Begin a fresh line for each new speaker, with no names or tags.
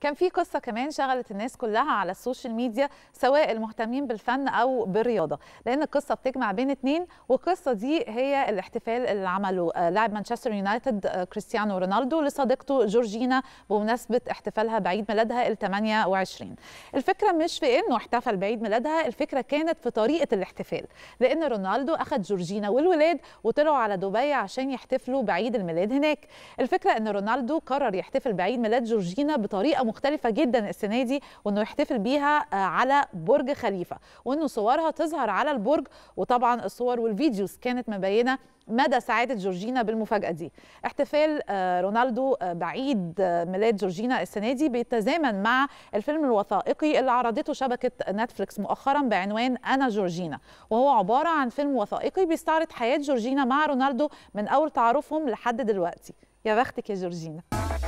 كان في قصه كمان شغلت الناس كلها على السوشيال ميديا سواء المهتمين بالفن او بالرياضه لان القصه بتجمع بين اتنين والقصه دي هي الاحتفال اللي عمله آه، لاعب مانشستر يونايتد آه، كريستيانو رونالدو لصديقته جورجينا بمناسبه احتفالها بعيد ميلادها ال 28 الفكره مش في انه احتفل بعيد ميلادها الفكره كانت في طريقه الاحتفال لان رونالدو اخذ جورجينا والولاد وطلعوا على دبي عشان يحتفلوا بعيد الميلاد هناك الفكره ان رونالدو قرر يحتفل بعيد ميلاد جورجينا بطريقه مختلفه جدا السنه دي وانه يحتفل بيها آه، على برج خليفه وانه صورها تظهر على البرج وطبعا الصور والفيديوز كانت مبينه مدى سعاده جورجينا بالمفاجاه دي احتفال آه، رونالدو آه، بعيد ميلاد جورجينا السنه دي بيتزامن مع الفيلم الوثائقي اللي عرضته شبكه نتفليكس مؤخرا بعنوان انا جورجينا وهو عباره عن فيلم وثائقي بيستعرض حياه جورجينا مع رونالدو من اول تعارفهم لحد دلوقتي يا بختك يا جورجينا